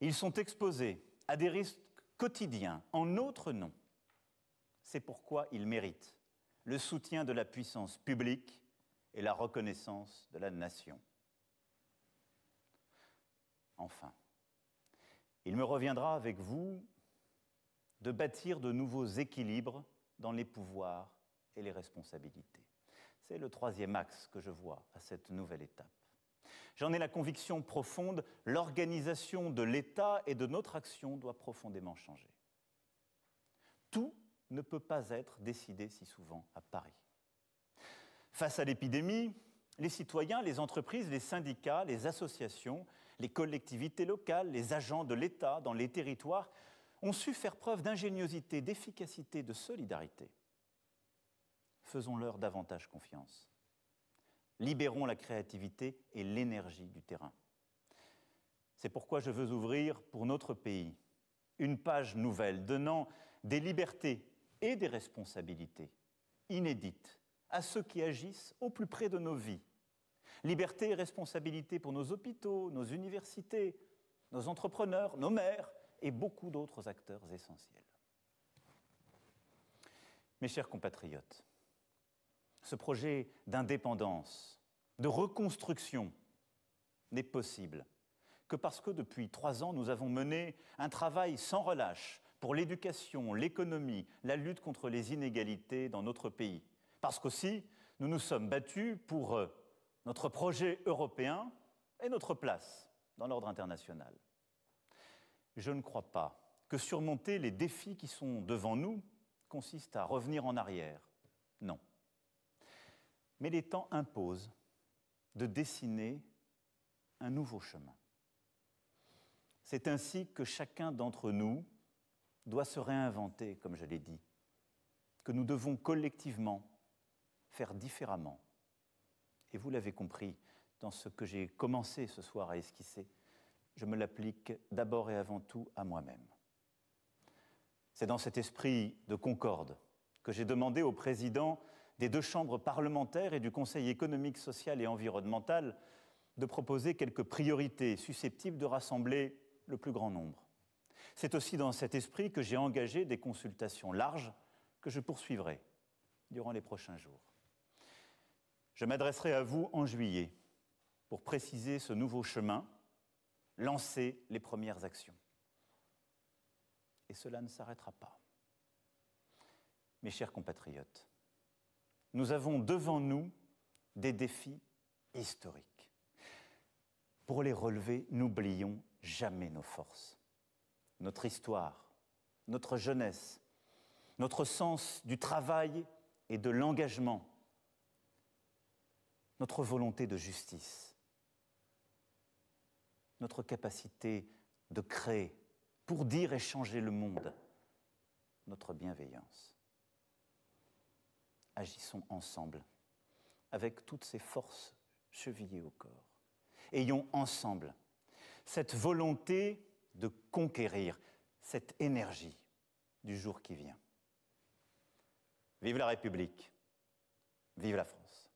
Ils sont exposés à des risques quotidiens en notre nom. C'est pourquoi ils méritent le soutien de la puissance publique et la reconnaissance de la nation. Enfin, il me reviendra avec vous de bâtir de nouveaux équilibres dans les pouvoirs et les responsabilités. C'est le troisième axe que je vois à cette nouvelle étape. J'en ai la conviction profonde, l'organisation de l'État et de notre action doit profondément changer. Tout ne peut pas être décidé si souvent à Paris. Face à l'épidémie, les citoyens, les entreprises, les syndicats, les associations, les collectivités locales, les agents de l'État dans les territoires ont su faire preuve d'ingéniosité, d'efficacité, de solidarité. Faisons-leur davantage confiance. Libérons la créativité et l'énergie du terrain. C'est pourquoi je veux ouvrir pour notre pays une page nouvelle donnant des libertés et des responsabilités inédites à ceux qui agissent au plus près de nos vies. Liberté et responsabilité pour nos hôpitaux, nos universités, nos entrepreneurs, nos maires et beaucoup d'autres acteurs essentiels. Mes chers compatriotes, ce projet d'indépendance, de reconstruction, n'est possible que parce que depuis trois ans, nous avons mené un travail sans relâche pour l'éducation, l'économie, la lutte contre les inégalités dans notre pays. Parce qu'aussi, nous nous sommes battus pour euh, notre projet européen et notre place dans l'ordre international. Je ne crois pas que surmonter les défis qui sont devant nous consiste à revenir en arrière. Non. Mais les temps imposent de dessiner un nouveau chemin. C'est ainsi que chacun d'entre nous doit se réinventer, comme je l'ai dit, que nous devons collectivement faire différemment. Et vous l'avez compris dans ce que j'ai commencé ce soir à esquisser, je me l'applique d'abord et avant tout à moi-même. C'est dans cet esprit de concorde que j'ai demandé au président des deux chambres parlementaires et du Conseil économique, social et environnemental de proposer quelques priorités susceptibles de rassembler le plus grand nombre. C'est aussi dans cet esprit que j'ai engagé des consultations larges que je poursuivrai durant les prochains jours. Je m'adresserai à vous en juillet pour préciser ce nouveau chemin, lancer les premières actions. Et cela ne s'arrêtera pas. Mes chers compatriotes, nous avons devant nous des défis historiques. Pour les relever, n'oublions jamais nos forces, notre histoire, notre jeunesse, notre sens du travail et de l'engagement, notre volonté de justice, notre capacité de créer pour dire et changer le monde, notre bienveillance agissons ensemble, avec toutes ses forces chevillées au corps. Ayons ensemble cette volonté de conquérir, cette énergie du jour qui vient. Vive la République, vive la France.